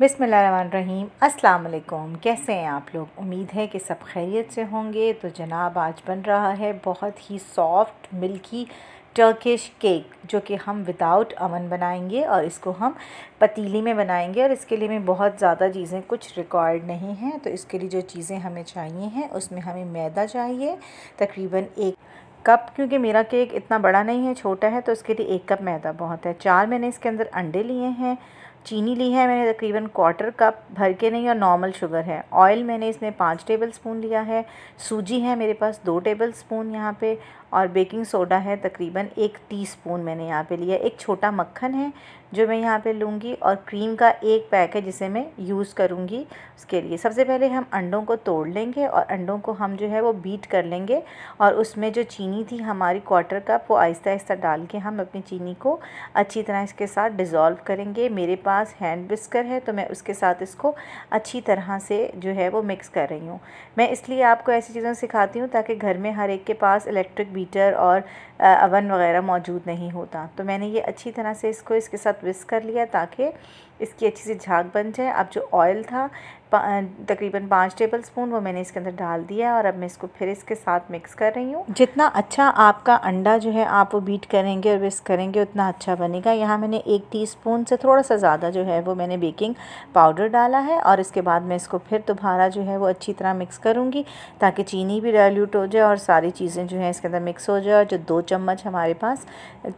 बिसमीम् अल्लाम कैसे हैं आप लोग उम्मीद है कि सब खैरियत से होंगे तो जनाब आज बन रहा है बहुत ही सॉफ्ट मिल्की टर्किश केक जो कि हम विदाउट अवन बनाएंगे और इसको हम पतीली में बनाएंगे और इसके लिए में बहुत ज़्यादा चीज़ें कुछ रिकॉर्ड नहीं हैं तो इसके लिए जो चीज़ें हमें चाहिए हैं उसमें हमें मैदा चाहिए तकरीबन एक कप क्योंकि मेरा केक इतना बड़ा नहीं है छोटा है तो उसके लिए एक कप मैदा बहुत है चार मैंने इसके अंदर अंडे लिए हैं चीनी ली है मैंने तकरीबन क्वार्टर कप भर के नहीं और नॉर्मल शुगर है ऑयल मैंने इसमें पाँच टेबल स्पून लिया है सूजी है मेरे पास दो टेबल स्पून यहाँ पे और बेकिंग सोडा है तकरीबन एक टीस्पून मैंने यहाँ पे लिया एक छोटा मक्खन है जो मैं यहाँ पे लूँगी और क्रीम का एक पैक है जिसे मैं यूज़ करूँगी उसके लिए सबसे पहले हम अंडों को तोड़ लेंगे और अंडों को हम जो है वो बीट कर लेंगे और उसमें जो चीनी थी हमारी क्वार्टर कप वो आहिस्ता आहिस्ता डाल के हम अपनी चीनी को अच्छी तरह इसके साथ डिज़ोल्व करेंगे मेरे पास हैंड बिस्कर है तो मैं उसके साथ इसको अच्छी तरह से जो है वो मिक्स कर रही हूँ मैं इसलिए आपको ऐसी चीज़ों सिखाती हूँ ताकि घर में हर एक के पास इलेक्ट्रिक बीटर और अवन वगैरह मौजूद नहीं होता तो मैंने ये अच्छी तरह से इसको इसके साथ विस्क कर लिया ताकि इसकी अच्छी सी झाग बन जाए अब जो ऑयल था तकरीबन पाँच टेबल स्पून वो मैंने इसके अंदर डाल दिया है और अब मैं इसको फिर इसके साथ मिक्स कर रही हूँ जितना अच्छा आपका अंडा जो है आप वो बीट करेंगे और विस्क करेंगे उतना अच्छा बनेगा यहाँ मैंने एक टीस्पून से थोड़ा सा ज़्यादा जो है वो मैंने बेकिंग पाउडर डाला है और इसके बाद मैं इसको फिर दोबारा जो है वो अच्छी तरह मिक्स करूँगी ताकि चीनी भी डायल्यूट हो जाए और सारी चीज़ें जो हैं इसके अंदर मिक्स हो जाए और जो दो चम्मच हमारे पास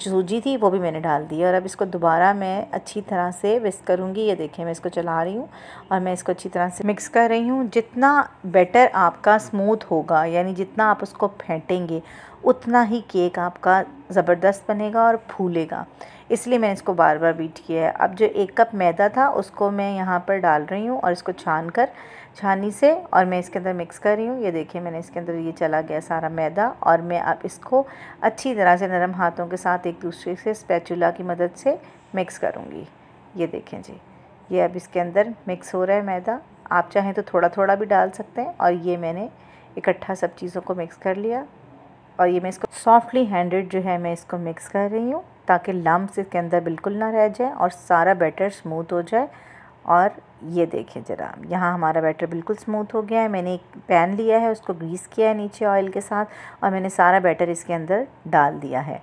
सूजी थी वो भी मैंने डाल दी और अब इसको दोबारा मैं अच्छी तरह से विस्क करूँगी ये देखिए मैं इसको चला रही हूँ और मैं इसको अच्छी तरह से मिक्स कर रही हूँ जितना बेटर आपका स्मूथ होगा यानी जितना आप उसको फेंटेंगे उतना ही केक आपका ज़बरदस्त बनेगा और फूलेगा इसलिए मैंने इसको बार बार बीट किया है अब जो एक कप मैदा था उसको मैं यहाँ पर डाल रही हूँ और इसको छान कर छानी से और मैं इसके अंदर मिक्स कर रही हूँ ये देखिए मैंने इसके अंदर ये चला गया सारा मैदा और मैं अब इसको अच्छी तरह से नरम हाथों के साथ एक दूसरे से स्पैचुला की मदद से मिक्स करूँगी ये देखें जी ये अब इसके अंदर मिक्स हो रहा है मैदा आप चाहें तो थोड़ा थोड़ा भी डाल सकते हैं और ये मैंने इकट्ठा सब चीज़ों को मिक्स कर लिया और ये मैं इसको सॉफ्टली हैंडेड जो है मैं इसको मिक्स कर रही हूँ ताकि लम्ब इसके अंदर बिल्कुल ना रह जाए और सारा बैटर स्मूथ हो जाए और ये देखें ज़रा यहाँ हमारा बैटर बिल्कुल स्मूथ हो गया है मैंने एक पैन लिया है उसको ग्रीस किया है नीचे ऑयल के साथ और मैंने सारा बैटर इसके अंदर डाल दिया है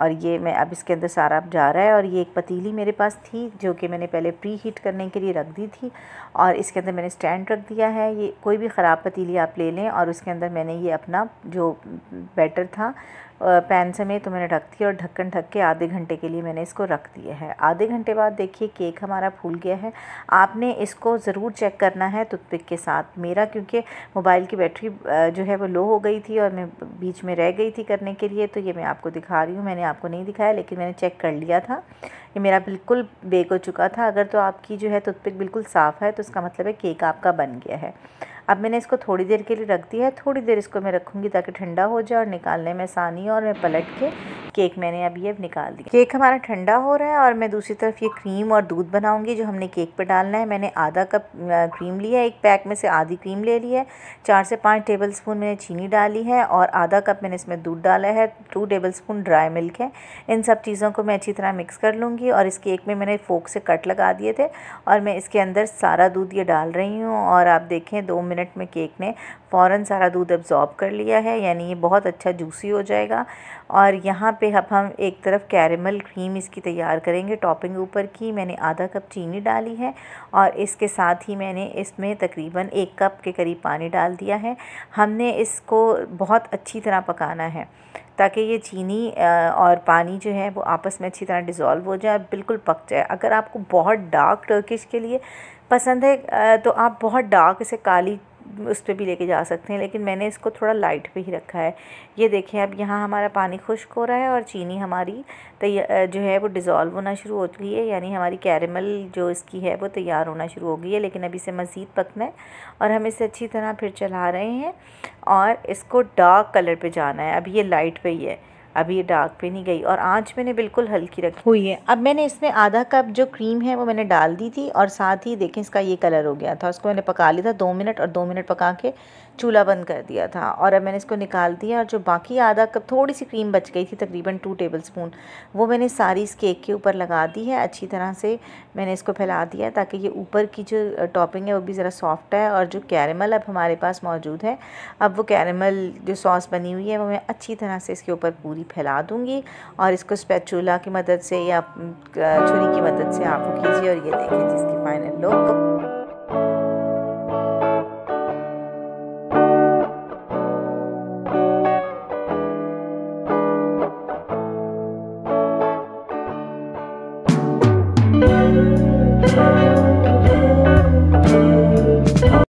और ये मैं अब इसके अंदर सारा अब जा रहा है और ये एक पतीली मेरे पास थी जो कि मैंने पहले प्री हीट करने के लिए रख दी थी और इसके अंदर मैंने स्टैंड रख दिया है ये कोई भी ख़राब पतीली आप ले लें और उसके अंदर मैंने ये अपना जो बैटर था पैन से में तो मैंने रख दी और ढक्कन ढक के आधे घंटे के लिए मैंने इसको रख दिया है आधे घंटे बाद देखिए केक हमारा फूल गया है आपने इसको ज़रूर चेक करना है टुथपिक के साथ मेरा क्योंकि मोबाइल की बैटरी जो है वो लो हो गई थी और मैं बीच में रह गई थी करने के लिए तो ये मैं आपको दिखा रही हूँ मैंने आपको नहीं दिखाया लेकिन मैंने चेक कर लिया था ये मेरा बिल्कुल बेक हो चुका था अगर तो आपकी जो है टुथपिक बिल्कुल साफ़ है तो इसका मतलब है केक आपका बन गया है अब मैंने इसको थोड़ी देर के लिए रख दिया है थोड़ी देर इसको मैं रखूँगी ताकि ठंडा हो जाए और निकालने में आसानी और मैं पलट के केक मैंने अभी अब निकाल दिया केक हमारा ठंडा हो रहा है और मैं दूसरी तरफ ये क्रीम और दूध बनाऊंगी जो हमने केक पर डालना है मैंने आधा कप क्रीम लिया है एक पैक में से आधी क्रीम ले ली है चार से पाँच टेबल स्पून मैंने चीनी डाली है और आधा कप मैंने इसमें दूध डाला है two tablespoon dry milk है इन सब चीज़ों को मैं अच्छी तरह मिक्स कर लूँगी और इस केक में मैंने फोक से कट लगा दिए थे और मैं इसके अंदर सारा दूध ये डाल रही हूँ और आप देखें दो मिनट में केक ने फ़ौरन सारा दूध अब्ज़ॉर्ब कर लिया है यानी ये बहुत अच्छा जूसी हो जाएगा और यहाँ पे अब हम एक तरफ कैरेमल क्रीम इसकी तैयार करेंगे टॉपिंग ऊपर की मैंने आधा कप चीनी डाली है और इसके साथ ही मैंने इसमें तकरीबन एक कप के करीब पानी डाल दिया है हमने इसको बहुत अच्छी तरह पकाना है ताकि ये चीनी और पानी जो है वो आपस में अच्छी तरह डिज़ोल्व हो जाए बिल्कुल पक जाए अगर आपको बहुत डार्क टर्किश के लिए पसंद है तो आप बहुत डार्क इसे काली उस पर भी लेके जा सकते हैं लेकिन मैंने इसको थोड़ा लाइट पे ही रखा है ये देखें अब यहाँ हमारा पानी खुश्क हो रहा है और चीनी हमारी जो है वो डिज़ोल्व होना शुरू हो गई है यानी हमारी कैरमल जो इसकी है वो तैयार होना शुरू हो गई है लेकिन अभी इसे मज़ीद पकना है और हम इसे अच्छी तरह फिर चला रहे हैं और इसको डार्क कलर पर जाना है अब ये लाइट पर ही है अभी ये डार्क पे नहीं गई और आँच मैंने बिल्कुल हल्की रखी हुई है अब मैंने इसमें आधा कप जो क्रीम है वो मैंने डाल दी थी और साथ ही देखें इसका ये कलर हो गया था उसको मैंने पका लिया था दो मिनट और दो मिनट पका के चूल्हा बंद कर दिया था और अब मैंने इसको निकाल दिया और जो बाकी आधा कप थोड़ी सी क्रीम बच गई थी तकरीबन टू टेबल स्पून वो मैंने सारी इस केक के ऊपर लगा दी है अच्छी तरह से मैंने इसको फैला दिया ताकि ये ऊपर की जो टॉपिंग है वो भी ज़रा सॉफ्ट है और जो कैरमल अब हमारे पास मौजूद है अब वो कैरमल जो सॉस बनी हुई है वो मैं अच्छी तरह से इसके ऊपर पूरी फैला दूँगी और इसको स्पैचूला की मदद से या छुरी की मदद से आप कीजिए और ये देखें जिसकी फाइनल लुक